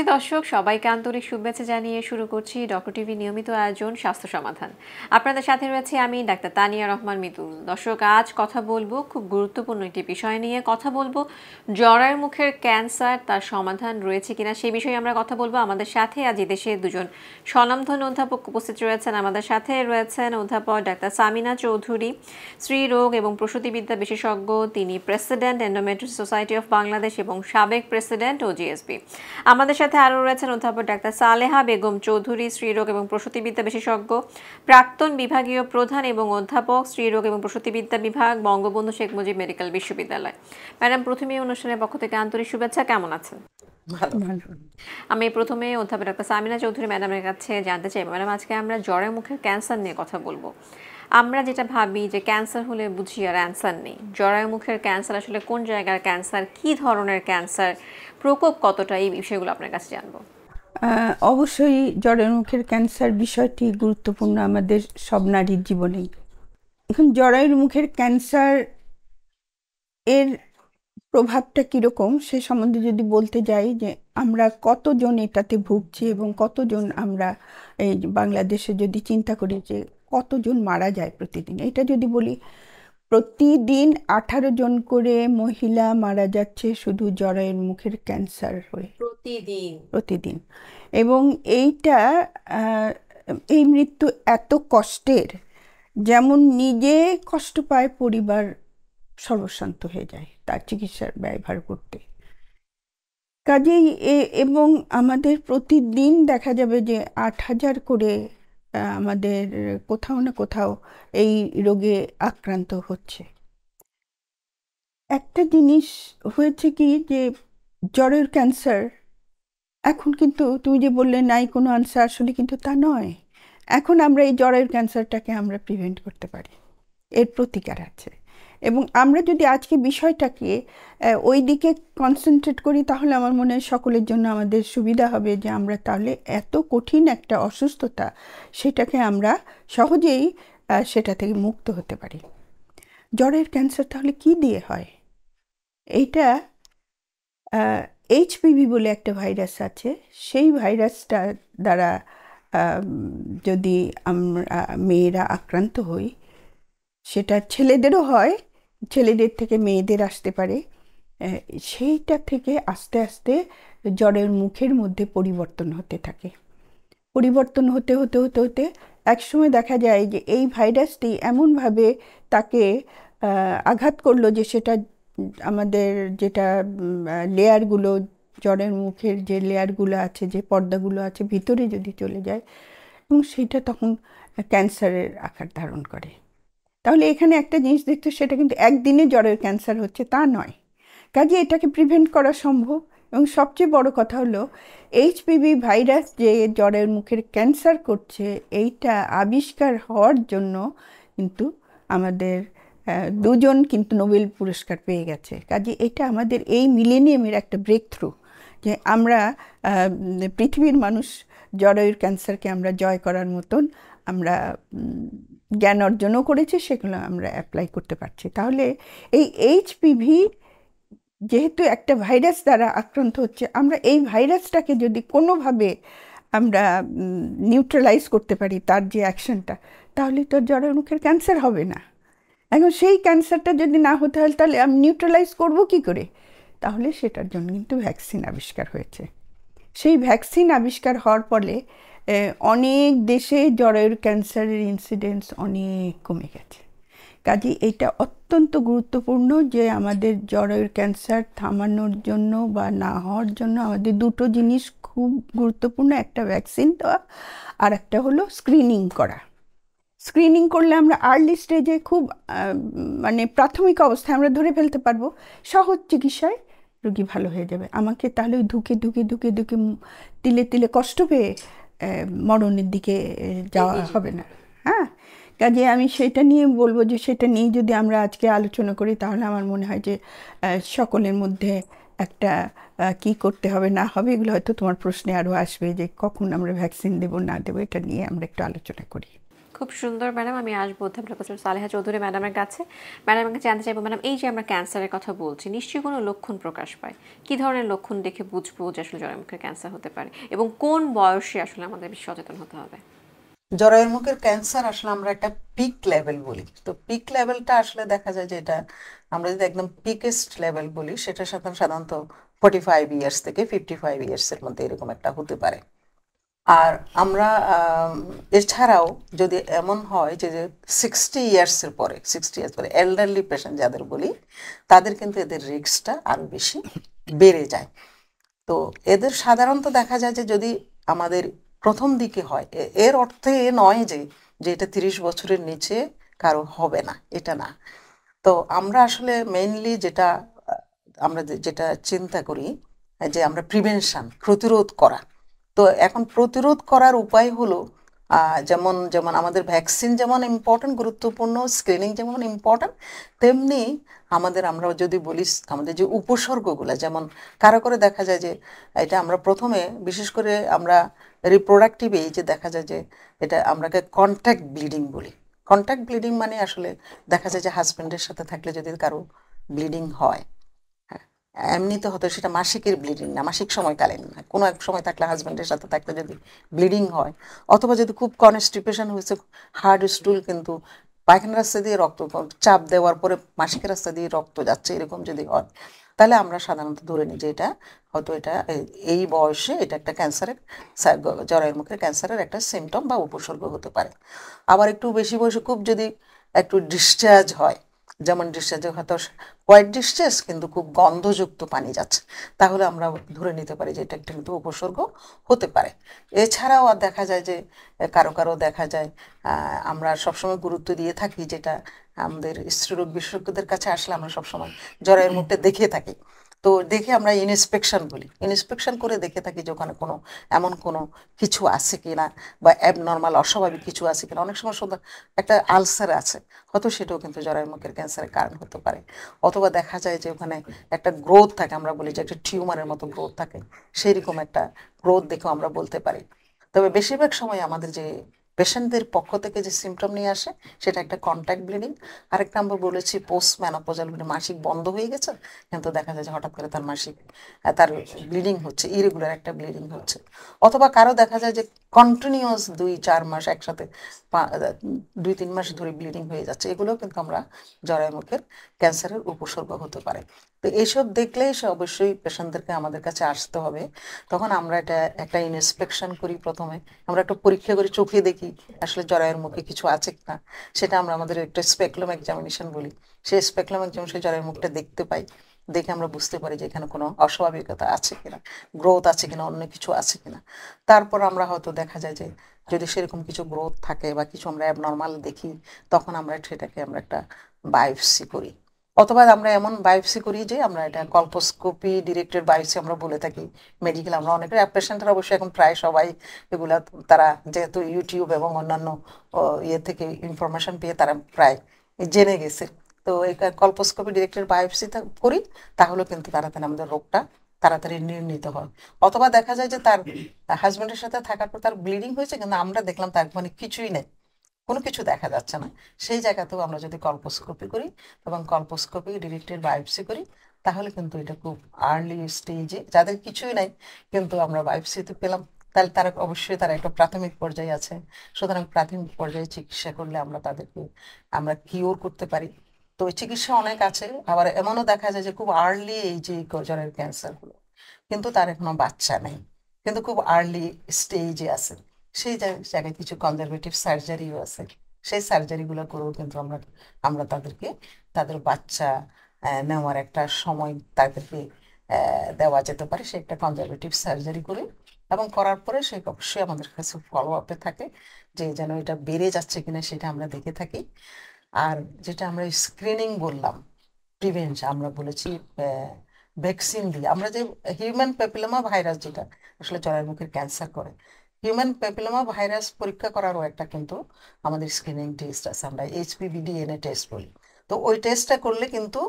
সুপ্রতি দর্শক সবাইকে আন্তরিক শুভেচ্ছা জানিয়ে শুরু করছি ডক্টর টিভি নিয়মিত আয়োজন স্বাস্থ্য সমাধান আপনাদের সাথে রয়েছে আমি ডাক্তার তানিয়া রহমান মিতু দর্শক আজ কথা বলবো খুব গুরুত্বপূর্ণ একটি বিষয় নিয়ে কথা বলবো জরায়ের মুখের ক্যান্সার তার সমাধান রয়েছে কিনা সেই বিষয়ে আমরা কথা বলবো আমাদের সাথে আজ এদেশে দুজন স্বনামধন অধ্যাপক উপস্থিত রয়েছেন আমাদের সাথে রয়েছেন অধ্যাপক ডাক্তার সামিনা চৌধুরী স্ত্রীরোগ এবং প্রসূতিবিদ্যা বিশেষজ্ঞ তিনি president endometric society of Bangladesh এবং সাবেক প্রেসিডেন্ট ও জিএসবি আমাদের সাথে সাথে আরও রয়েছেন অধ্যাপক ডাক্তার সালেহা বেগম চৌধুরী স্ত্রীরোগ এবং প্রসূতিবিদ্যা বিশেষজ্ঞ প্রাক্তন বিভাগীয় প্রধান এবং অধ্যাপক স্ত্রীরোগ এবং প্রসূতিবিদ্যা বিভাগ বঙ্গবন্ধু শেখ মুজিব মেডিকেল বিশ্ববিদ্যালয় ম্যাডাম প্রথমে অনুষ্ঠানের পক্ষ থেকে আন্তরিক শুভেচ্ছা কেমন আছেন আমি প্রথমে অধ্যাপক ডাক্তার সামিনা চৌধুরী ম্যাডামের কাছে জানতে চাই ম্যাডাম আজকে আমরা জ্বরের মুখের ক্যান্সার নিয়ে কথা বলবো আমরা যেটা ভাবি যে ক্যান্সার হলে বুঝি আর অ্যান্সার নেই জরায়ুমুখের ক্যান্সার আসলে কোন জায়গার ক্যান্সার কি ধরনের ক্যান্সার প্রকোপ কতটা এই বিষয়গুলো আপনার কাছে জানবো অবশ্যই জরায়ু মুখের ক্যান্সার বিষয়টি গুরুত্বপূর্ণ আমাদের সব নারীর জীবনেই এখন জরায়ুর মুখের ক্যান্সার এর প্রভাবটা কীরকম সে সম্বন্ধে যদি বলতে যাই যে আমরা কতজন এটাতে ভুগছি এবং কতজন আমরা এই বাংলাদেশে যদি চিন্তা করি যে কতজন মারা যায় প্রতিদিন এটা যদি বলি প্রতিদিন আঠারো জন করে মহিলা মারা যাচ্ছে শুধু জরায়ের মুখের ক্যান্সার হয়ে প্রতিদিন প্রতিদিন এবং এইটা এই মৃত্যু এত কষ্টের যেমন নিজে কষ্ট পায় পরিবার সর্বশান্ত হয়ে যায় তার চিকিৎসার ব্যয়ভার করতে কাজেই এবং আমাদের প্রতিদিন দেখা যাবে যে আট হাজার করে আমাদের কোথাও না কোথাও এই রোগে আক্রান্ত হচ্ছে একটা জিনিস হয়েছে কি যে জ্বরের ক্যান্সার এখন কিন্তু তুমি যে বললে নাই কোনো আনসার আসলে কিন্তু তা নয় এখন আমরা এই জ্বরের ক্যান্সারটাকে আমরা প্রিভেন্ট করতে পারি এর প্রতিকার আছে এবং আমরা যদি আজকে বিষয়টাকে ওই দিকে কনসেন্ট্রেট করি তাহলে আমার মনে হয় সকলের জন্য আমাদের সুবিধা হবে যে আমরা তাহলে এত কঠিন একটা অসুস্থতা সেটাকে আমরা সহজেই সেটা থেকে মুক্ত হতে পারি জ্বরের ক্যান্সার তাহলে কি দিয়ে হয় এইটা এইচপিভি বলে একটা ভাইরাস আছে সেই ভাইরাসটা দ্বারা যদি আমরা মেয়েরা আক্রান্ত হই সেটা ছেলেদেরও হয় ছেলেদের থেকে মেয়েদের আসতে পারে সেইটা থেকে আস্তে আস্তে জ্বরের মুখের মধ্যে পরিবর্তন হতে থাকে পরিবর্তন হতে হতে হতে হতে একসময় দেখা যায় যে এই ভাইরাসটি এমনভাবে তাকে আঘাত করলো যে সেটা আমাদের যেটা লেয়ারগুলো জ্বরের মুখের যে লেয়ারগুলো আছে যে পর্দাগুলো আছে ভিতরে যদি চলে যায় এবং সেটা তখন ক্যান্সারের আকার ধারণ করে তাহলে এখানে একটা জিনিস দেখতে সেটা কিন্তু একদিনে জ্বরের ক্যান্সার হচ্ছে তা নয় কাজে এটাকে প্রিভেন্ট করা সম্ভব এবং সবচেয়ে বড় কথা হলো এইচপিভি ভাইরাস যে জ্বরের মুখের ক্যান্সার করছে এইটা আবিষ্কার হওয়ার জন্য কিন্তু আমাদের দুজন কিন্তু নোবেল পুরস্কার পেয়ে গেছে কাজে এটা আমাদের এই মিলেনিয়ামের একটা ব্রেক থ্রু যে আমরা পৃথিবীর মানুষ জরায়ুর ক্যান্সারকে আমরা জয় করার মতন আমরা জ্ঞান অর্জনও করেছি সেগুলো আমরা অ্যাপ্লাই করতে পারছি তাহলে এই এইচপিভি যেহেতু একটা ভাইরাস দ্বারা আক্রান্ত হচ্ছে আমরা এই ভাইরাসটাকে যদি কোনোভাবে আমরা নিউট্রালাইজ করতে পারি তার যে অ্যাকশনটা তাহলে তো জরানুখের ক্যান্সার হবে না এখন সেই ক্যান্সারটা যদি না হতে হয় তাহলে আমি নিউট্রালাইজ করব কি করে তাহলে সেটার জন্য কিন্তু ভ্যাকসিন আবিষ্কার হয়েছে সেই ভ্যাকসিন আবিষ্কার হওয়ার ফলে অনেক দেশে জরায়ুর ক্যান্সারের ইনসিডেন্স অনেক কমে গেছে কাজে এটা অত্যন্ত গুরুত্বপূর্ণ যে আমাদের জরায়ুর ক্যান্সার থামানোর জন্য বা না হওয়ার জন্য আমাদের দুটো জিনিস খুব গুরুত্বপূর্ণ একটা ভ্যাকসিন দেওয়া আর একটা হলো স্ক্রিনিং করা স্ক্রিনিং করলে আমরা আর্লি স্টেজে খুব মানে প্রাথমিক অবস্থায় আমরা ধরে ফেলতে পারবো সহজ চিকিৎসায় রুগী ভালো হয়ে যাবে আমাকে তাহলে ধুকে ধুকে ধুকে ধুকে তিলে তিলে কষ্ট পেয়ে মরণের দিকে যাওয়া হবে না হ্যাঁ কাজে আমি সেটা নিয়ে বলবো যে সেটা নিয়ে যদি আমরা আজকে আলোচনা করি তাহলে আমার মনে হয় যে সকলের মধ্যে একটা কি করতে হবে না হবে এগুলো হয়তো তোমার প্রশ্নে আরও আসবে যে কখন আমরা ভ্যাকসিন দেব না দেবো এটা নিয়ে আমরা একটু আলোচনা করি খুব সুন্দর ম্যাডাম আমি আসবো অধ্যাপক সালেহা চৌধুরী ম্যাডামের কাছে ম্যাডাম আমাকে জানতে চাইবো ম্যাডাম এই যে আমরা ক্যান্সারের কথা বলছি নিশ্চয়ই কোনো লক্ষণ প্রকাশ পায় কী ধরনের লক্ষণ দেখে বুঝবো যে আসলে জরায়ুমুখের ক্যান্সার হতে পারে এবং কোন বয়সে আসলে আমাদের বেশি সচেতন হতে হবে জ্বরের মুখের ক্যান্সার আসলে আমরা একটা পিক লেভেল বলি তো পিক লেভেলটা আসলে দেখা যায় যে এটা আমরা যদি একদম পিকেস্ট লেভেল বলি সেটা সাধারণত ফর্টি ফাইভ ইয়ার্স থেকে ফিফটি ফাইভ ইয়ার্সের মধ্যে এরকম একটা হতে পারে আর আমরা এছাড়াও যদি এমন হয় যে যে সিক্সটি ইয়ার্সের পরে সিক্সটি ইয়ার্স পরে এল্ডারলি পেশেন্ট যাদের বলি তাদের কিন্তু এদের রিস্কটা আরও বেশি বেড়ে যায় তো এদের সাধারণত দেখা যায় যে যদি আমাদের প্রথম দিকে হয় এর অর্থে এ নয় যে যে এটা তিরিশ বছরের নিচে কারো হবে না এটা না তো আমরা আসলে মেইনলি যেটা আমরা যেটা চিন্তা করি যে আমরা প্রিভেনশান প্রতিরোধ করা তো এখন প্রতিরোধ করার উপায় হলো যেমন যেমন আমাদের ভ্যাকসিন যেমন ইম্পর্ট্যান্ট গুরুত্বপূর্ণ স্ক্রিনিং যেমন ইম্পর্ট্যান্ট তেমনি আমাদের আমরা যদি বলি আমাদের যে উপসর্গগুলো যেমন কারো করে দেখা যায় যে এটা আমরা প্রথমে বিশেষ করে আমরা রিপ্রোডাক্টিভ এই যে দেখা যায় যে এটা আমরাকে কন্ট্যাক্ট ব্লিডিং বলি কন্ট্যাক্ট ব্লিডিং মানে আসলে দেখা যায় যে হাজব্যান্ডের সাথে থাকলে যদি কারো ব্লিডিং হয় এমনিতে হতো সেটা মাসিকের ব্লিডিং না মাসিক সময়কালীন না কোনো এক সময় থাকলে হাজব্যান্ডের সাথে থাকলে যদি ব্লিডিং হয় অথবা যদি খুব কনস্টিপেশন হয়েছে হার্ড স্টুল কিন্তু পায়খানা রাস্তা দিয়ে রক্ত চাপ দেওয়ার পরে মাসিকের রাস্তা দিয়ে রক্ত যাচ্ছে এরকম যদি হয় তাহলে আমরা সাধারণত ধরে নিই যে এটা হয়তো এটা এই বয়সে এটা একটা ক্যান্সারের জরায়ের মুখের ক্যান্সারের একটা সিমটম বা উপসর্গ হতে পারে আবার একটু বেশি বয়সে খুব যদি একটু ডিসচার্জ হয় যেমন ডিসচার্জ হয়তো হোয়াইট ডিসচার্জ কিন্তু খুব গন্ধযুক্ত পানি যাচ্ছে তাহলে আমরা ধরে নিতে পারি যে এটা একটা কিন্তু উপসর্গ হতে পারে এছাড়াও আর দেখা যায় যে কারো কারো দেখা যায় আমরা সবসময় গুরুত্ব দিয়ে থাকি যেটা আমাদের স্ত্রীরোগ বিশেষজ্ঞদের কাছে আসলে আমরা সবসময় জ্বরের মুখটা দেখিয়ে থাকি তো দেখে আমরা ইনস্পেকশন বলি ইনস্পেকশন করে দেখে থাকি যে ওখানে কোনো এমন কোনো কিছু আছে কি না বা অ্যাবনর্মাল অস্বাভাবিক কিছু আছে কিনা অনেক সময় সুন্দর একটা আলসার আছে হয়তো সেটাও কিন্তু জরায়ুমুখের ক্যান্সারের কারণ হতে পারে অথবা দেখা যায় যে ওখানে একটা গ্রোথ থাকে আমরা বলি যে একটা টিউমারের মতো গ্রোথ থাকে সেই রকম একটা গ্রোথ দেখেও আমরা বলতে পারি তবে বেশিরভাগ সময় আমাদের যে পেশেন্টদের পক্ষ থেকে যে সিমটম নিয়ে আসে সেটা একটা কন্ট্যাক্ট ব্লিডিং আরেকটা আমরা বলেছি পোস্ট ম্যানোপোজাল মানে মাসিক বন্ধ হয়ে গেছে কিন্তু দেখা যায় যে হঠাৎ করে তার মাসিক তার ব্লিডিং হচ্ছে ইরেগুলার একটা ব্লিডিং হচ্ছে অথবা কারো দেখা যায় যে কন্টিনিউয়াস দুই চার মাস একসাথে দুই তিন মাস ধরে ব্লিডিং হয়ে যাচ্ছে এগুলোও কিন্তু আমরা জরায়ুমুখের ক্যান্সারের উপসর্গ হতে পারে তো এসব দেখলে অবশ্যই পেশেন্টদেরকে আমাদের কাছে আসতে হবে তখন আমরা এটা একটা ইনস্পেকশন করি প্রথমে আমরা একটা পরীক্ষা করি চোখে দেখি আসলে জরায়ের মুখে কিছু আছে কিনা সেটা আমরা আমাদের একটা স্পেকলম এক্সামিনেশন বলি সেই স্পেকলম এক্সামিনেশন জরায়ের মুখটা দেখতে পাই দেখে আমরা বুঝতে পারি যে এখানে কোনো অস্বাভাবিকতা আছে কিনা গ্রোথ আছে কিনা অন্য কিছু আছে কিনা তারপর আমরা হয়তো দেখা যায় যে যদি সেরকম কিছু গ্রোথ থাকে বা কিছু আমরা অ্যাবনর্মাল দেখি তখন আমরা সেটাকে আমরা একটা বায়োপসি করি অথবা আমরা এমন বায়োপসি করি যে আমরা এটা কলপোস্কোপি ডিরেক্টেড বায়োপসি আমরা বলে থাকি মেডিকেল আমরা অনেক পেশেন্টরা অবশ্যই এখন প্রায় সবাই এগুলা তারা যেহেতু ইউটিউব এবং অন্যান্য ইয়ে থেকে ইনফরমেশন পেয়ে তারা প্রায় জেনে গেছে তো এই কল্পোস্কোপি ডিরেক্টেড বায়োপসি করি তাহলেও কিন্তু তাড়াতাড়ি আমাদের রোগটা তাড়াতাড়ি নির্ণীত হয় অথবা দেখা যায় যে তার হাজব্যান্ডের সাথে থাকার পর তার ব্লিডিং হয়েছে কিন্তু আমরা দেখলাম তার মানে কিছুই নেই কোনো কিছু দেখা যাচ্ছে না সেই জায়গাতেও আমরা যদি কল্পোস্কোপি করি এবং কল্পোস্কোপি ডিরেক্টেড বায়োপসি করি তাহলে কিন্তু এটা খুব আর্লি স্টেজে যাদের কিছুই নাই কিন্তু আমরা তো পেলাম তাহলে তারা অবশ্যই তারা একটা প্রাথমিক পর্যায়ে আছে সুতরাং প্রাথমিক পর্যায়ে চিকিৎসা করলে আমরা তাদেরকে আমরা কিওর করতে পারি তো চিকিৎসা অনেক আছে আবার এমনও দেখা যায় যে খুব আর্লি এই যে জনের ক্যান্সারগুলো কিন্তু তার এখনো বাচ্চা নেই কিন্তু খুব আর্লি স্টেজে আছে সেই জায়গায় কিছু কনজারভেটিভ সার্জারিও আছে সেই সার্জারিগুলো করেও কিন্তু আমরা আমরা তাদেরকে তাদের বাচ্চা নেওয়ার একটা সময় তাদেরকে দেওয়া যেতে পারে সে একটা কনজারভেটিভ সার্জারি করে এবং করার পরে সে অবশ্যই আমাদের কাছে ফলো আপে থাকে যে যেন এটা বেড়ে যাচ্ছে কিনা সেটা আমরা দেখে থাকি আর যেটা আমরা স্ক্রিনিং বললাম প্রিভেন্স আমরা বলেছি ভ্যাকসিন দিয়ে আমরা যে হিউম্যান পেপিলোমা ভাইরাস যেটা আসলে জরায়ুর মুখের ক্যান্সার করে হিউম্যান প্যাপিলোমা ভাইরাস পরীক্ষা করারও একটা কিন্তু আমাদের স্ক্রিনিং টেস্ট আছে আমরা এইচপিভি ডিএনএ টেস্ট বলি তো ওই টেস্টটা করলে কিন্তু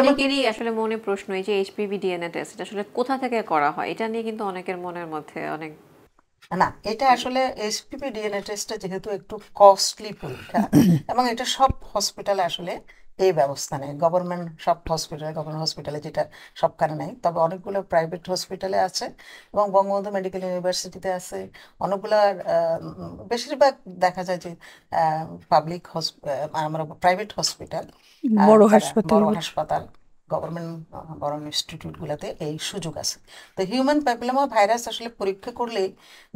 অনেকেরই আসলে মনে প্রশ্ন এই যে এইচপিভি ডিএনএ টেস্ট আসলে কোথা থেকে করা হয় এটা নিয়ে কিন্তু অনেকের মনের মধ্যে অনেক না এটা আসলে এইচপিভি ডিএনএ টেস্টটা যেহেতু একটু কস্টলি পরীক্ষা এবং এটা সব হসপিটালে আসলে এই ব্যবস্থা নেয় গভর্নমেন্ট সব হসপিটালে গভর্নমেন্ট হসপিটালে যেটা সবখানে নেই তবে অনেকগুলো প্রাইভেট হসপিটালে আছে এবং বঙ্গবন্ধু মেডিকেল ইউনিভার্সিটিতে আছে অনেকগুলো বেশিরভাগ দেখা যায় যে পাবলিক আমরা প্রাইভেট হসপিটাল বড় হাসপাতাল বড় হাসপাতাল গভর্নমেন্ট বরং ইনস্টিটিউটগুলোতে এই সুযোগ আছে তো হিউম্যান প্যাপিলোমা ভাইরাস আসলে পরীক্ষা করলে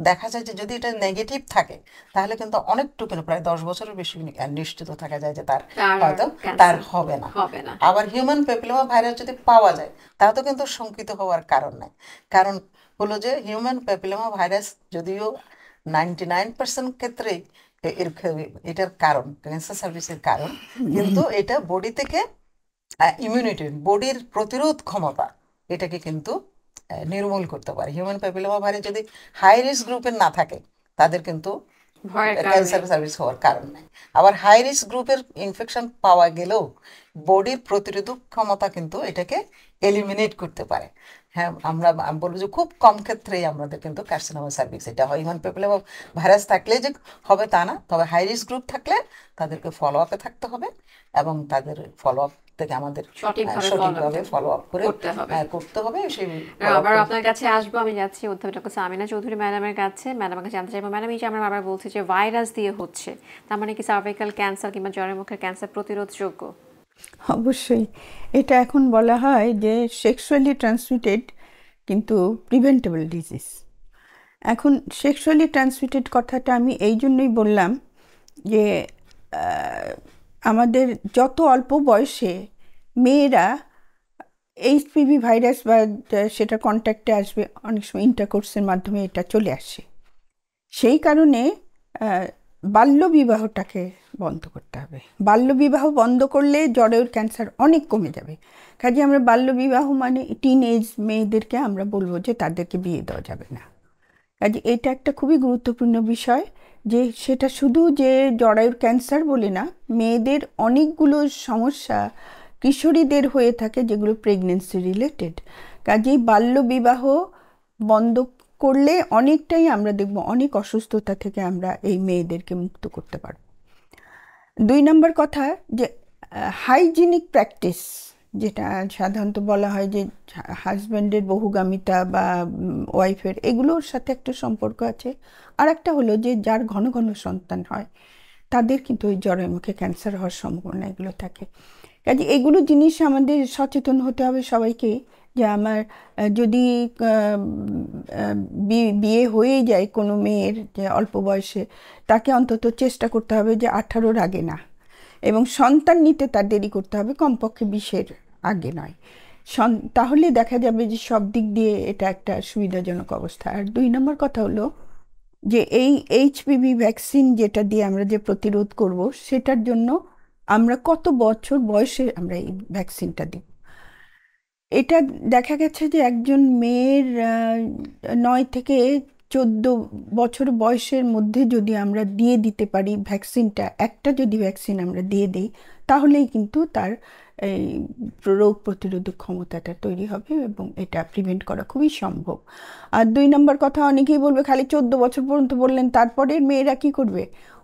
দেখা যায় যে যদি এটা নেগেটিভ থাকে তাহলে কিন্তু অনেকটুকুন প্রায় দশ বছরের বেশি নিশ্চিত থাকা যায় যে তার হয়তো তার হবে না আবার হিউম্যান প্যাপিলোমা ভাইরাস যদি পাওয়া যায় তো কিন্তু শঙ্কিত হওয়ার কারণ নাই কারণ হলো যে হিউম্যান প্যাপিলোমা ভাইরাস যদিও নাইনটি নাইন পার্সেন্ট ক্ষেত্রেই এর এটার কারণ ক্যান্সার সার্ভিসের কারণ কিন্তু এটা বডি থেকে ইমিউনিটি বডির প্রতিরোধ ক্ষমতা এটাকে কিন্তু নির্মূল করতে পারে হিউম্যান প্যাপিলোমা ভাইরাস যদি হাই রিস্ক গ্রুপের না থাকে তাদের কিন্তু ক্যান্সার সার্ভিস হওয়ার কারণ নাই আবার হাই রিস্ক গ্রুপের ইনফেকশন পাওয়া গেলেও বডির প্রতিরোধক ক্ষমতা কিন্তু এটাকে এলিমিনেট করতে পারে হ্যাঁ আমরা বলবো যে খুব কম ক্ষেত্রেই আমাদের কিন্তু কার্সিনোমা সার্ভিস এটা হয় ইমান পেপলে ভাইরাস থাকলে যে হবে তা না তবে হাই রিস্ক গ্রুপ থাকলে তাদেরকে ফলো আপে থাকতে হবে এবং তাদের ফলো আপ থেকে আমাদের সঠিকভাবে ফলো আপ করে করতে হবে হ্যাঁ, আবার আপনার কাছে আসবো আমি যাচ্ছি অধ্যাপক সামিনা চৌধুরী ম্যাডামের কাছে কাছে জানতে চাইবো ম্যাডাম এই যে যে ভাইরাস দিয়ে হচ্ছে তার মানে কি সার্ভাইকাল ক্যান্সার কিংবা জ্বরের মুখের ক্যান্সার প্রতিরোধযোগ্য অবশ্যই এটা এখন বলা হয় যে সেক্সুয়ালি ট্রান্সমিটেড কিন্তু প্রিভেন্টেবল ডিজিজ এখন সেক্সুয়ালি ট্রান্সমিটেড কথাটা আমি এই জন্যই বললাম যে আমাদের যত অল্প বয়সে মেয়েরা এইচপিভি ভাইরাস বা সেটা কন্ট্যাক্টে আসবে অনেক সময় ইন্টারকোর্সের মাধ্যমে এটা চলে আসে সেই কারণে বাল্যবিবাহটাকে বন্ধ করতে হবে বাল্যবিবাহ বন্ধ করলে জরায়ুর ক্যান্সার অনেক কমে যাবে কাজে আমরা বাল্যবিবাহ মানে টিন এজ মেয়েদেরকে আমরা বলবো যে তাদেরকে বিয়ে দেওয়া যাবে না কাজে এটা একটা খুবই গুরুত্বপূর্ণ বিষয় যে সেটা শুধু যে জরায়ুর ক্যান্সার বলে না মেয়েদের অনেকগুলো সমস্যা কিশোরীদের হয়ে থাকে যেগুলো প্রেগনেন্সি রিলেটেড কাজেই বাল্যবিবাহ বন্ধ করলে অনেকটাই আমরা দেখব অনেক অসুস্থতা থেকে আমরা এই মেয়েদেরকে মুক্ত করতে পারব দুই নম্বর কথা যে হাইজিনিক প্র্যাকটিস যেটা সাধারণত বলা হয় যে হাজব্যান্ডের বহুগামিতা বা ওয়াইফের এগুলোর সাথে একটা সম্পর্ক আছে আর একটা হলো যে যার ঘন ঘন সন্তান হয় তাদের কিন্তু ওই জ্বরের মুখে ক্যান্সার হওয়ার সম্ভাবনা এগুলো থাকে কাজে এগুলো জিনিস আমাদের সচেতন হতে হবে সবাইকে যে আমার যদি বিয়ে হয়ে যায় কোনো মেয়ের যে অল্প বয়সে তাকে অন্তত চেষ্টা করতে হবে যে আঠারোর আগে না এবং সন্তান নিতে তার দেরি করতে হবে কমপক্ষে বিশের আগে নয় সন তাহলে দেখা যাবে যে সব দিক দিয়ে এটা একটা সুবিধাজনক অবস্থা আর দুই নম্বর কথা হলো যে এই এইচপিভি ভ্যাকসিন যেটা দিয়ে আমরা যে প্রতিরোধ করব সেটার জন্য আমরা কত বছর বয়সে আমরা এই ভ্যাকসিনটা দিই এটা দেখা গেছে যে একজন মেয়ের নয় থেকে চোদ্দ বছর বয়সের মধ্যে যদি আমরা দিয়ে দিতে পারি ভ্যাকসিনটা একটা যদি ভ্যাকসিন আমরা দিয়ে দিই তাহলেই কিন্তু তার এই রোগ প্রতিরোধক ক্ষমতাটা তৈরি হবে এবং এটা প্রিভেন্ট করা খুবই সম্ভব আর দুই নম্বর কথা অনেকেই বলবে খালি চোদ্দ বছর পর্যন্ত বললেন তারপরে মেয়েরা কি করবে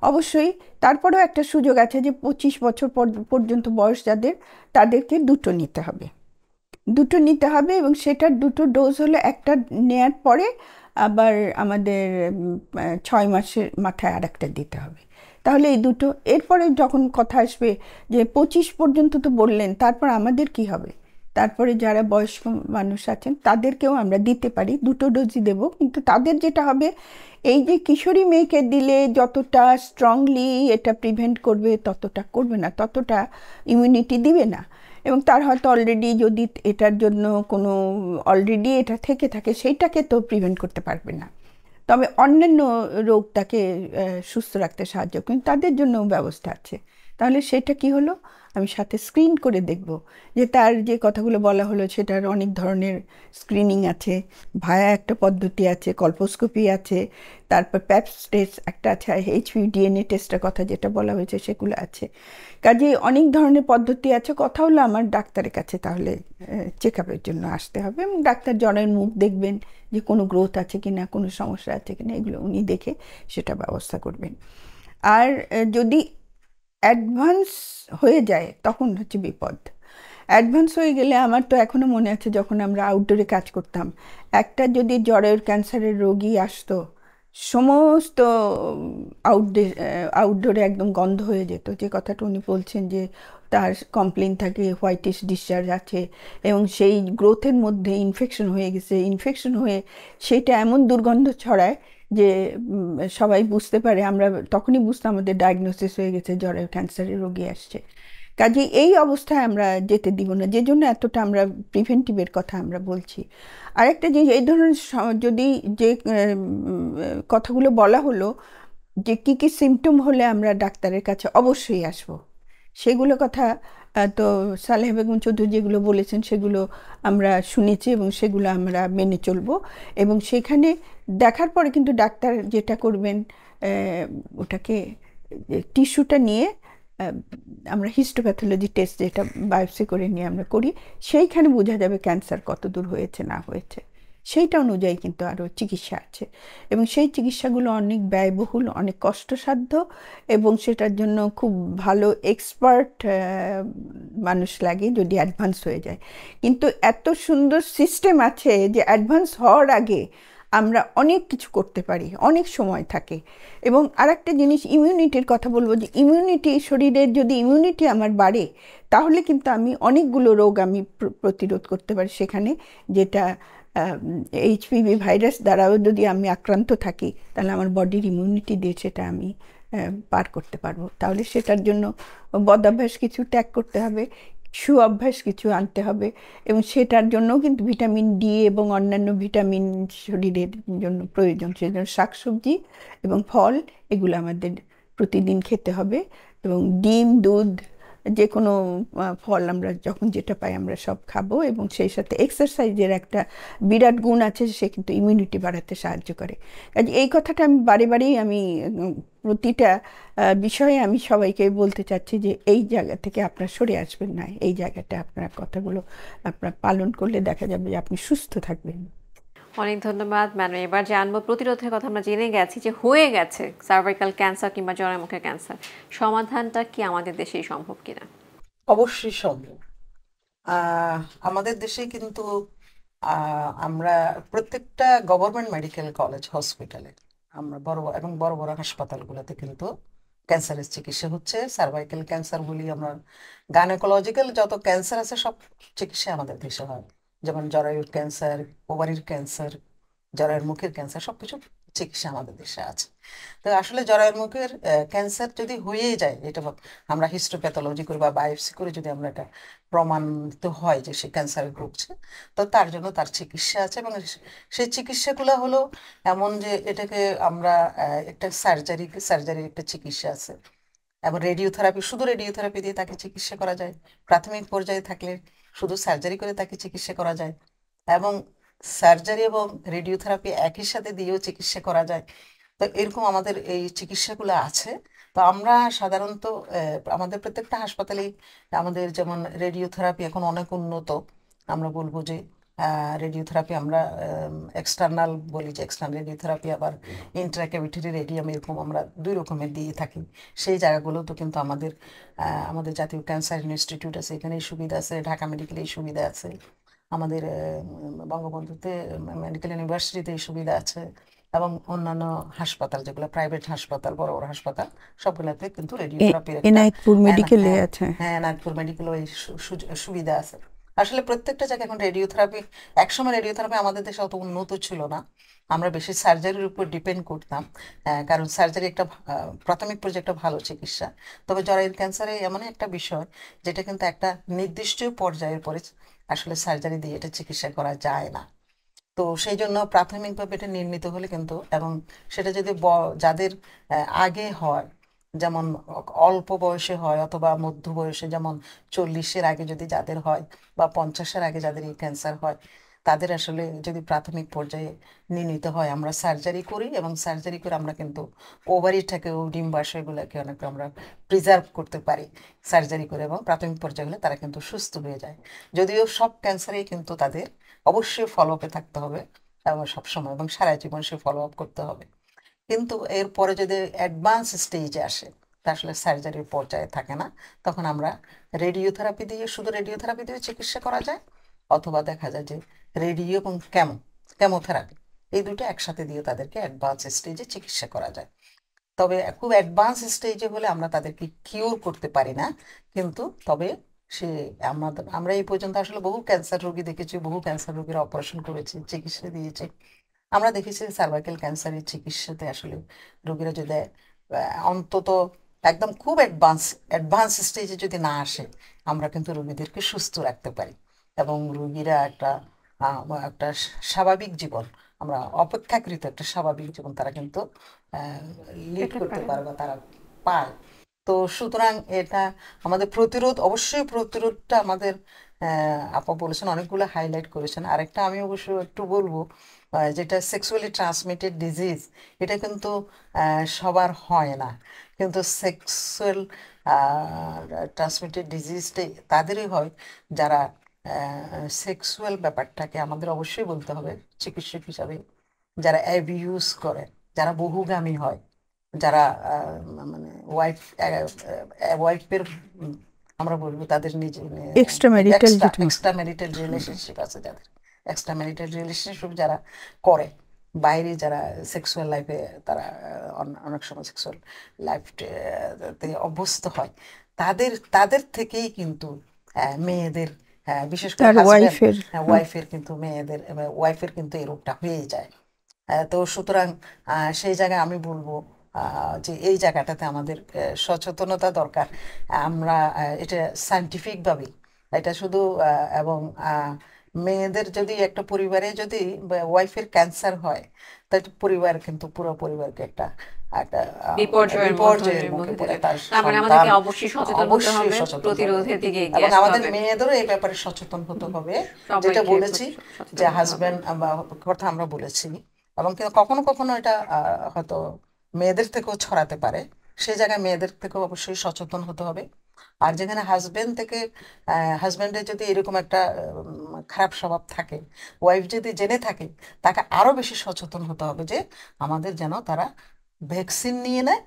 অবশ্যই তারপরেও একটা সুযোগ আছে যে পঁচিশ বছর পর্যন্ত বয়স যাদের তাদেরকে দুটো নিতে হবে দুটো নিতে হবে এবং সেটার দুটো ডোজ হলো একটা নেয়ার পরে আবার আমাদের ছয় মাসের মাথায় আর একটা দিতে হবে তাহলে এই দুটো এরপরে যখন কথা আসবে যে পঁচিশ পর্যন্ত তো বললেন তারপর আমাদের কি হবে তারপরে যারা বয়স্ক মানুষ আছেন তাদেরকেও আমরা দিতে পারি দুটো ডোজই দেব কিন্তু তাদের যেটা হবে এই যে কিশোরী মেয়েকে দিলে যতটা স্ট্রংলি এটা প্রিভেন্ট করবে ততটা করবে না ততটা ইমিউনিটি দিবে না এবং তার হয়তো অলরেডি যদি এটার জন্য কোনো অলরেডি এটা থেকে থাকে সেইটাকে তো প্রিভেন্ট করতে পারবে না তবে অন্যান্য রোগ তাকে সুস্থ রাখতে সাহায্য কিন্তু তাদের জন্য ব্যবস্থা আছে তাহলে সেটা কি হলো আমি সাথে স্ক্রিন করে দেখব যে তার যে কথাগুলো বলা হলো সেটার অনেক ধরনের স্ক্রিনিং আছে ভায়া একটা পদ্ধতি আছে কল্পোস্কোপি আছে তারপর প্যাপস টেস্ট একটা আছে এইচপি ডিএনএ টেস্টের কথা যেটা বলা হয়েছে সেগুলো আছে কাজে অনেক ধরনের পদ্ধতি আছে কথা হলো আমার ডাক্তারের কাছে তাহলে চেক আপের জন্য আসতে হবে এবং ডাক্তার জ্বরের মুখ দেখবেন যে কোনো গ্রোথ আছে কি না কোনো সমস্যা আছে কি না এগুলো উনি দেখে সেটা ব্যবস্থা করবেন আর যদি অ্যাডভান্স হয়ে যায় তখন হচ্ছে বিপদ অ্যাডভান্স হয়ে গেলে আমার তো এখনও মনে আছে যখন আমরা আউটডোরে কাজ করতাম একটা যদি জ্বরের ক্যান্সারের রোগী আসতো সমস্ত আউটডে আউটডোরে একদম গন্ধ হয়ে যেত যে কথাটা উনি বলছেন যে তার কমপ্লেন থাকে হোয়াইটিস ডিসচার্জ আছে এবং সেই গ্রোথের মধ্যে ইনফেকশন হয়ে গেছে ইনফেকশন হয়ে সেটা এমন দুর্গন্ধ ছড়ায় যে সবাই বুঝতে পারে আমরা তখনই বুঝতে আমাদের ডায়াগনোসিস হয়ে গেছে জ্বরের ক্যান্সারের রোগী আসছে কাজে এই অবস্থায় আমরা যেতে দিব না যে জন্য এতটা আমরা প্রিভেন্টিভের কথা আমরা বলছি আরেকটা জিনিস এই ধরনের যদি যে কথাগুলো বলা হলো যে কি কি সিমটম হলে আমরা ডাক্তারের কাছে অবশ্যই আসব সেগুলো কথা তো সালেহ বেগম চৌধুরী যেগুলো বলেছেন সেগুলো আমরা শুনেছি এবং সেগুলো আমরা মেনে চলব এবং সেখানে দেখার পরে কিন্তু ডাক্তার যেটা করবেন ওটাকে টিস্যুটা নিয়ে আমরা হিস্টোপ্যাথোলজি টেস্ট যেটা বায়োপসি করে নিয়ে আমরা করি সেইখানে বোঝা যাবে ক্যান্সার কত দূর হয়েছে না হয়েছে সেইটা অনুযায়ী কিন্তু আরও চিকিৎসা আছে এবং সেই চিকিৎসাগুলো অনেক ব্যয়বহুল অনেক কষ্টসাধ্য এবং সেটার জন্য খুব ভালো এক্সপার্ট মানুষ লাগে যদি অ্যাডভান্স হয়ে যায় কিন্তু এত সুন্দর সিস্টেম আছে যে অ্যাডভান্স হওয়ার আগে আমরা অনেক কিছু করতে পারি অনেক সময় থাকে এবং আর একটা জিনিস ইমিউনিটির কথা বলবো যে ইমিউনিটি শরীরের যদি ইমিউনিটি আমার বাড়ে তাহলে কিন্তু আমি অনেকগুলো রোগ আমি প্রতিরোধ করতে পারি সেখানে যেটা এইচপিভি ভাইরাস দ্বারাও যদি আমি আক্রান্ত থাকি তাহলে আমার বডির ইমিউনিটি দিয়ে সেটা আমি পার করতে পারবো তাহলে সেটার জন্য বদাভ্যাস কিছু ত্যাগ করতে হবে সুঅভ্যাস কিছু আনতে হবে এবং সেটার জন্যও কিন্তু ভিটামিন ডি এবং অন্যান্য ভিটামিন শরীরের জন্য প্রয়োজন সেজন্য শাকসবজি এবং ফল এগুলো আমাদের প্রতিদিন খেতে হবে এবং ডিম দুধ যে কোনো ফল আমরা যখন যেটা পাই আমরা সব খাবো এবং সেই সাথে এক্সারসাইজের একটা বিরাট গুণ আছে সে কিন্তু ইমিউনিটি বাড়াতে সাহায্য করে কাজে এই কথাটা আমি বারে বারেই আমি প্রতিটা বিষয়ে আমি সবাইকে বলতে চাচ্ছি যে এই জায়গা থেকে আপনার সরে আসবেন না এই জায়গাটা আপনার কথাগুলো আপনার পালন করলে দেখা যাবে যে আপনি সুস্থ থাকবেন অনেক ধন্যবাদ ম্যাডাম এবার জানবো প্রতিরোধের কথা আমরা জেনে গেছি যে হয়ে গেছে সার্ভাইকাল ক্যান্সার কিংবা জরামুখের ক্যান্সার সমাধানটা কি আমাদের দেশেই সম্ভব কিনা অবশ্যই সম্ভব আমাদের দেশে কিন্তু আমরা প্রত্যেকটা গভর্নমেন্ট মেডিকেল কলেজ হসপিটালে আমরা বড় এবং বড় বড় হাসপাতালগুলোতে কিন্তু ক্যান্সারের চিকিৎসা হচ্ছে সার্ভাইকেল ক্যান্সার বলি আমরা গাইনোকোলজিক্যাল যত ক্যান্সার আছে সব চিকিৎসা আমাদের দেশে হয় যেমন জরায়ুর ক্যান্সার ওভারির ক্যান্সার জরায়ুর মুখের ক্যান্সার সব চিকিৎসা আমাদের দেশে আছে তো আসলে জরায়ুর মুখের ক্যান্সার যদি হয়ে যায় এটা আমরা হিস্টোপ্যাথোলজি করি বা বায়োপসি করে যদি আমরা এটা প্রমাণিত হয় যে সে ক্যান্সার ভুগছে তো তার জন্য তার চিকিৎসা আছে এবং সেই চিকিৎসাগুলো হলো এমন যে এটাকে আমরা একটা সার্জারি সার্জারির একটা চিকিৎসা আছে এবং রেডিওথেরাপি শুধু রেডিওথেরাপি দিয়ে তাকে চিকিৎসা করা যায় প্রাথমিক পর্যায়ে থাকলে শুধু সার্জারি করে তাকে চিকিৎসা করা যায় এবং সার্জারি এবং রেডিওথেরাপি একই সাথে দিয়েও চিকিৎসা করা যায় তো এরকম আমাদের এই চিকিৎসাগুলো আছে তো আমরা সাধারণত আমাদের প্রত্যেকটা হাসপাতালেই আমাদের যেমন রেডিওথেরাপি এখন অনেক উন্নত আমরা বলবো যে রেডিওথেরাপি আমরা এক্সটার্নাল বলি যে এক্সটার্নাল রেডিওথেরাপি আবার ইন্ট্রাক্যাভিটারি রেডিয়াম এরকম আমরা দুই রকমের দিয়ে থাকি সেই জায়গাগুলো তো কিন্তু আমাদের আমাদের জাতীয় ক্যান্সার ইনস্টিটিউট আছে এখানে এই সুবিধা আছে ঢাকা মেডিকেলে এই সুবিধা আছে আমাদের বঙ্গবন্ধুতে মেডিকেল ইউনিভার্সিটিতে এই সুবিধা আছে এবং অন্যান্য হাসপাতাল যেগুলো প্রাইভেট হাসপাতাল বড় বড় হাসপাতাল সবগুলোতে কিন্তু রেডিওথেরাপি মেডিকেলে হ্যাঁ, হ্যাঁ নাগপুর মেডিকেলে এই সুবিধা আছে আসলে প্রত্যেকটা জায়গায় এখন রেডিওথেরাপি একসময় রেডিওথেরাপি আমাদের দেশে অত উন্নত ছিল না আমরা বেশি সার্জারির উপর ডিপেন্ড করতাম হ্যাঁ, কারণ সার্জারি একটা প্রাথমিক পর্যায়ে একটা ভালো চিকিৎসা তবে জরায়ুর ক্যান্সারে এমন একটা বিষয় যেটা কিন্তু একটা নির্দিষ্ট পর্যায়ের পরে আসলে সার্জারি দিয়ে এটা চিকিৎসা করা যায় না তো সেই জন্য প্রাথমিকভাবে এটা নির্মিত হলে কিন্তু এবং সেটা যদি যাদের আগে হয় যেমন অল্প বয়সে হয় অথবা মধ্য বয়সে যেমন চল্লিশের আগে যদি যাদের হয় বা পঞ্চাশের আগে যাদের এই ক্যান্সার হয় তাদের আসলে যদি প্রাথমিক পর্যায়ে নিতে হয় আমরা সার্জারি করি এবং সার্জারি করে আমরা কিন্তু ও ডিম্বাশয়গুলোকে অনেকটা আমরা প্রিজার্ভ করতে পারি সার্জারি করে এবং প্রাথমিক পর্যায়ে হলে তারা কিন্তু সুস্থ হয়ে যায় যদিও সব ক্যান্সারেই কিন্তু তাদের অবশ্যই ফলো আপে থাকতে হবে এবং সবসময় এবং সারা জীবন সে ফলো আপ করতে হবে কিন্তু এর পরে যদি অ্যাডভান্স স্টেজে আসে আসলে সার্জারির পর্যায়ে থাকে না তখন আমরা রেডিওথেরাপি দিয়ে শুধু রেডিওথেরাপি দিয়ে চিকিৎসা করা যায় অথবা দেখা যায় যে রেডিও এবং ক্যামো ক্যামোথেরাপি এই দুটো একসাথে দিয়ে তাদেরকে অ্যাডভান্স স্টেজে চিকিৎসা করা যায় তবে খুব অ্যাডভান্স স্টেজে হলে আমরা তাদেরকে কিউর করতে পারি না কিন্তু তবে সে আমাদের আমরা এই পর্যন্ত আসলে বহু ক্যান্সার রোগী দেখেছি বহু ক্যান্সার রোগীর অপারেশন করেছি চিকিৎসা দিয়েছে আমরা দেখেছি সার্ভাইকেল ক্যান্সারের চিকিৎসাতে আসলে রোগীরা যদি অন্তত একদম খুব অ্যাডভান্স অ্যাডভান্স স্টেজে যদি না আসে আমরা কিন্তু রোগীদেরকে সুস্থ রাখতে পারি এবং রোগীরা একটা একটা স্বাভাবিক জীবন আমরা অপেক্ষাকৃত একটা স্বাভাবিক জীবন তারা কিন্তু লিড করতে পারে বা তারা পায় তো সুতরাং এটা আমাদের প্রতিরোধ অবশ্যই প্রতিরোধটা আমাদের আপা বলেছেন অনেকগুলো হাইলাইট করেছেন আরেকটা আমি অবশ্য একটু বলবো যেটা সেক্সুয়ালি ট্রান্সমিটেড ডিজিজ এটা কিন্তু সবার হয় না কিন্তু সেক্সুয়াল ট্রান্সমিটেড ডিজিজটাই তাদেরই হয় যারা সেক্সুয়াল ব্যাপারটাকে আমাদের অবশ্যই বলতে হবে চিকিৎসক হিসাবে যারা অ্যাবিউজ করে যারা বহুগামী হয় যারা মানে ওয়াইফ ওয়াইফের আমরা বলবো তাদের নিজের এক্সট্রা ম্যারিটাল রিলেশনশিপ আছে যাদের এক্সট্রা ম্যারিটাল রিলেশনশিপ যারা করে বাইরে যারা সেক্সুয়াল লাইফে তারা অনেক সময় সেক্সুয়াল লাইফতে অভ্যস্ত হয় তাদের তাদের থেকেই কিন্তু মেয়েদের বিশেষ করে ওয়াইফের ওয়াইফের হ্যাঁ, কিন্তু মেয়েদের ওয়াইফের কিন্তু এই রোগটা হয়ে যায় তো সুতরাং সেই জায়গায় আমি বলবো যে এই জায়গাটাতে আমাদের সচেতনতা দরকার আমরা এটা সাইন্টিফিকভাবে এটা শুধু এবং মেয়েদের যদি একটা পরিবারে যদি ওয়াইফের ক্যান্সার হয় তাহলে পরিবার কিন্তু পুরো পরিবারকে একটা মানে আমাদের মেয়েদেরও ব্যাপারে সচেতন হতে হবে যেটা বলেছি যে কথা আমরা বলেছি এবং কখনো কখনো এটা হয়তো মেয়েদের থেকেও ছড়াতে পারে সেই জায়গায় মেয়েদের থেকেও অবশ্যই সচেতন হতে হবে আর যেখানে হাজব্যান্ড থেকে হাজব্যান্ডের যদি এরকম একটা খারাপ স্বভাব থাকে ওয়াইফ যদি জেনে থাকে তাকে আরও বেশি সচেতন হতে হবে যে আমাদের যেন তারা ভ্যাকসিন নিয়ে নেয়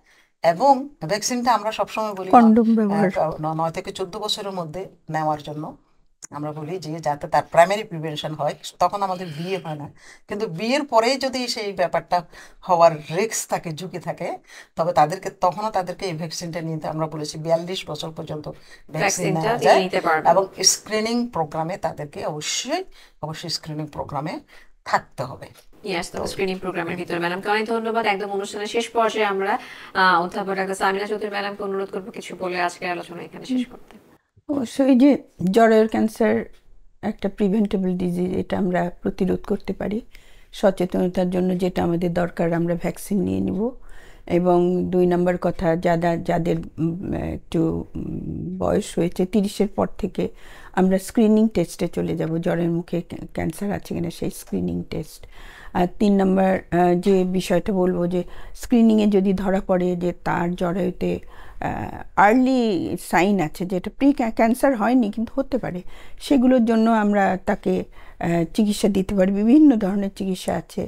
এবং ভ্যাকসিনটা আমরা সবসময় বলি নয় থেকে চোদ্দ বছরের মধ্যে নেওয়ার জন্য আমরা বলি যে যাতে তার প্রাইমারি প্রিভেনশন হয় তখন আমাদের বিয়ে হয় না কিন্তু বিয়ের পরেই যদি সেই ব্যাপারটা হওয়ার রিক্স থাকে ঝুঁকি থাকে তবে তাদেরকে তখনও তাদেরকে এই ভ্যাকসিনটা নিতে আমরা বলেছি বিয়াল্লিশ বছর পর্যন্ত ভ্যাকসিন নেওয়া যায় এবং স্ক্রিনিং প্রোগ্রামে তাদেরকে অবশ্যই অবশ্যই স্ক্রিনিং প্রোগ্রামে থাকতে হবে স্ক্রিনিং প্রোগ্রামের ভিতরে ম্যাডামকে অনেক ধন্যবাদ একদম অনুষ্ঠানের শেষ পর্যায়ে আমরা অধ্যাপক ডাক্তার সামিনা চৌধুরী ম্যাডামকে অনুরোধ করবো কিছু বলে আজকে আলোচনা এখানে শেষ করতে অবশ্যই যে জরায়ুর ক্যান্সার একটা প্রিভেন্টেবল ডিজিজ এটা আমরা প্রতিরোধ করতে পারি সচেতনতার জন্য যেটা আমাদের দরকার আমরা ভ্যাকসিন নিয়ে নিব এবং দুই নম্বর কথা যাদের যাদের একটু বয়স হয়েছে তিরিশের পর থেকে আমরা স্ক্রিনিং টেস্টে চলে যাব জ্বরের মুখে ক্যান্সার আছে কিনা সেই স্ক্রিনিং টেস্ট আর তিন নম্বর যে বিষয়টা বলবো যে স্ক্রিনিংয়ে যদি ধরা পড়ে যে তার জরায়ুতে আর্লি সাইন আছে যেটা প্রি ক্যান্সার হয়নি কিন্তু হতে পারে সেগুলোর জন্য আমরা তাকে চিকিৎসা দিতে পারি বিভিন্ন ধরনের চিকিৎসা আছে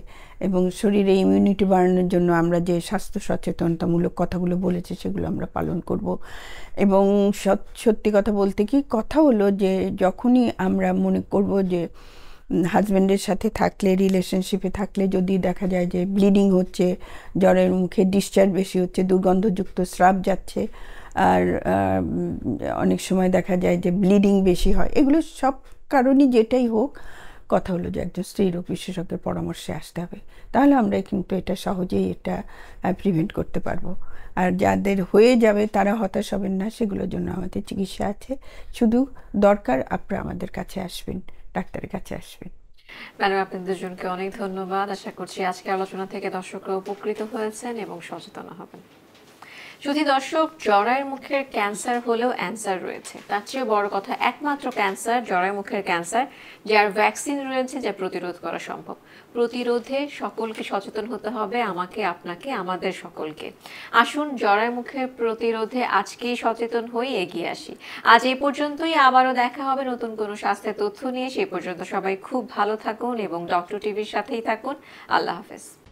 এবং শরীরে ইমিউনিটি বাড়ানোর জন্য আমরা যে স্বাস্থ্য সচেতনতামূলক কথাগুলো বলেছি সেগুলো আমরা পালন করব এবং সত্যি কথা বলতে কি কথা হলো যে যখনই আমরা মনে করব যে হাজব্যান্ডের সাথে থাকলে রিলেশনশিপে থাকলে যদি দেখা যায় যে ব্লিডিং হচ্ছে জ্বরের মুখে ডিসচার্জ বেশি হচ্ছে দুর্গন্ধযুক্ত স্রাব যাচ্ছে আর অনেক সময় দেখা যায় যে ব্লিডিং বেশি হয় এগুলো সব কারণই যেটাই হোক কথা হলো যে একজন রোগ বিশেষজ্ঞের পরামর্শে আসতে হবে তাহলে আমরা কিন্তু এটা সহজেই এটা প্রিভেন্ট করতে পারবো আর যাদের হয়ে যাবে তারা হতাশ হবেন না সেগুলোর জন্য আমাদের চিকিৎসা আছে শুধু দরকার আপনারা আমাদের কাছে আসবেন ডাক্তারের কাছে আসবেন ম্যাডাম আপনাদের দুজনকে অনেক ধন্যবাদ আশা করছি আজকে আলোচনা থেকে দর্শকরা উপকৃত হয়েছেন এবং সচেতন হবেন যদি দর্শক জরায়ের মুখের ক্যান্সার হলেও অ্যান্সার রয়েছে তার চেয়ে বড় কথা একমাত্র ক্যান্সার জরায়ের মুখের ক্যান্সার যার ভ্যাকসিন রয়েছে যা প্রতিরোধ করা সম্ভব প্রতিরোধে সকলকে সচেতন হতে হবে আমাকে আপনাকে আমাদের সকলকে আসুন জরায়ের মুখের প্রতিরোধে আজকেই সচেতন হয়ে এগিয়ে আসি আজ এই পর্যন্তই আবারও দেখা হবে নতুন কোনো স্বাস্থ্যের তথ্য নিয়ে সেই পর্যন্ত সবাই খুব ভালো থাকুন এবং ডক্টর টিভির সাথেই থাকুন আল্লাহ হাফেজ